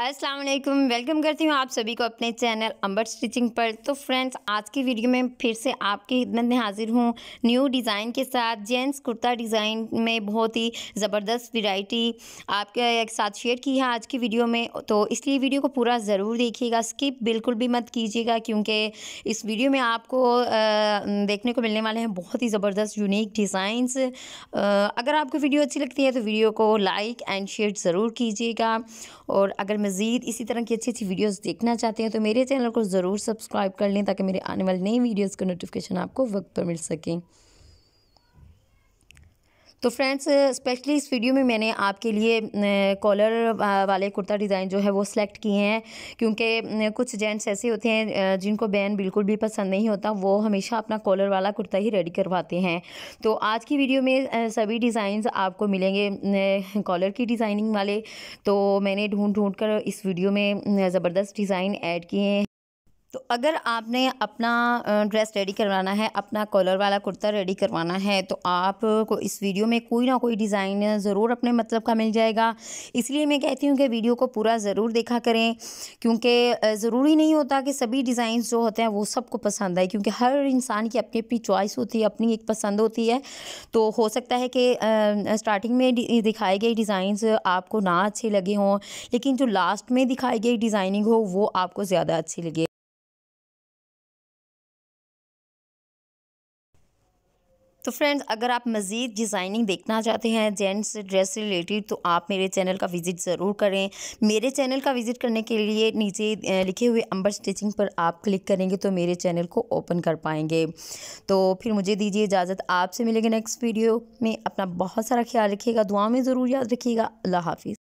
अस्सलाम वालेकुम वेलकम करती हूँ आप सभी को अपने चैनल अंबर स्टिचिंग पर तो फ्रेंड्स आज की वीडियो में फिर से आपकी खिदमत में हाजिर हूँ न्यू डिज़ाइन के साथ जेंट्स कुर्ता डिज़ाइन में बहुत ही ज़बरदस्त वैरायटी आपके साथ शेयर की है आज की वीडियो में तो इसलिए वीडियो को पूरा ज़रूर देखिएगा स्किप बिल्कुल भी मत कीजिएगा क्योंकि इस वीडियो में आपको देखने को मिलने वाले हैं बहुत ही ज़बरदस्त यूनिक डिज़ाइंस अगर आपको वीडियो अच्छी लगती है तो वीडियो को लाइक एंड शेयर ज़रूर कीजिएगा और अगर मज़ीद इसी तरह की अच्छी अच्छी वीडियोस देखना चाहते हैं तो मेरे चैनल को ज़रूर सब्सक्राइब कर लें ताकि मेरे आने वाली नई वीडियोस का नोटिफिकेशन आपको वक्त पर मिल सकें तो फ्रेंड्स स्पेशली इस वीडियो में मैंने आपके लिए कॉलर वाले कुर्ता डिज़ाइन जो है वो सिलेक्ट किए हैं क्योंकि कुछ जेंट्स ऐसे होते हैं जिनको बैन बिल्कुल भी पसंद नहीं होता वो हमेशा अपना कॉलर वाला कुर्ता ही रेडी करवाते हैं तो आज की वीडियो में सभी डिज़ाइन आपको मिलेंगे कॉलर की डिज़ाइनिंग वाले तो मैंने ढूंढ ढूंढ कर इस वीडियो में ज़बरदस्त डिज़ाइन ऐड किए हैं तो अगर आपने अपना ड्रेस रेडी करवाना है अपना कॉलर वाला कुर्ता रेडी करवाना है तो आपको इस वीडियो में कोई ना कोई डिज़ाइन ज़रूर अपने मतलब का मिल जाएगा इसलिए मैं कहती हूँ कि वीडियो को पूरा ज़रूर देखा करें क्योंकि ज़रूरी नहीं होता कि सभी डिज़ाइन जो होते हैं वो सबको पसंद आए क्योंकि हर इंसान की अपनी अपनी चॉइस होती है अपनी एक पसंद होती है तो हो सकता है कि स्टार्टिंग में दिखाए गए डिज़ाइन आपको ना अच्छे लगे हों लेकिन जो लास्ट में दिखाई गई डिज़ाइनिंग हो वो आपको ज़्यादा अच्छी लगे तो फ्रेंड्स अगर आप मज़ीद डिज़ाइनिंग देखना चाहते हैं जेंट्स ड्रेस रिलेटेड तो आप मेरे चैनल का विज़िट ज़रूर करें मेरे चैनल का विज़िट करने के लिए नीचे लिखे हुए अंबर स्टिचिंग पर आप क्लिक करेंगे तो मेरे चैनल को ओपन कर पाएंगे तो फिर मुझे दीजिए इजाज़त आपसे मिलेगी नेक्स्ट वीडियो में अपना बहुत सारा ख्याल रखिएगा दुआ में ज़रूर याद रखिएगा अल्लाह हाफिज़